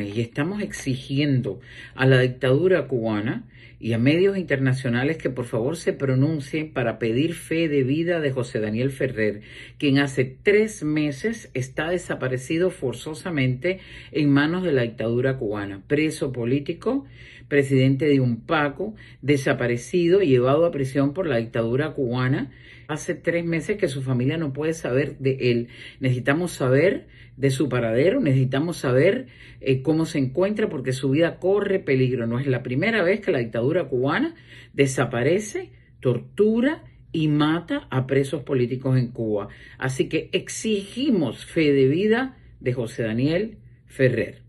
y estamos exigiendo a la dictadura cubana y a medios internacionales que por favor se pronuncien para pedir fe de vida de José Daniel Ferrer, quien hace tres meses está desaparecido forzosamente en manos de la dictadura cubana, preso político, presidente de un PACO, desaparecido, llevado a prisión por la dictadura cubana. Hace tres meses que su familia no puede saber de él. Necesitamos saber de su paradero, necesitamos saber eh, cómo se encuentra, porque su vida corre peligro. No es la primera vez que la dictadura cubana desaparece, tortura y mata a presos políticos en Cuba. Así que exigimos fe de vida de José Daniel Ferrer.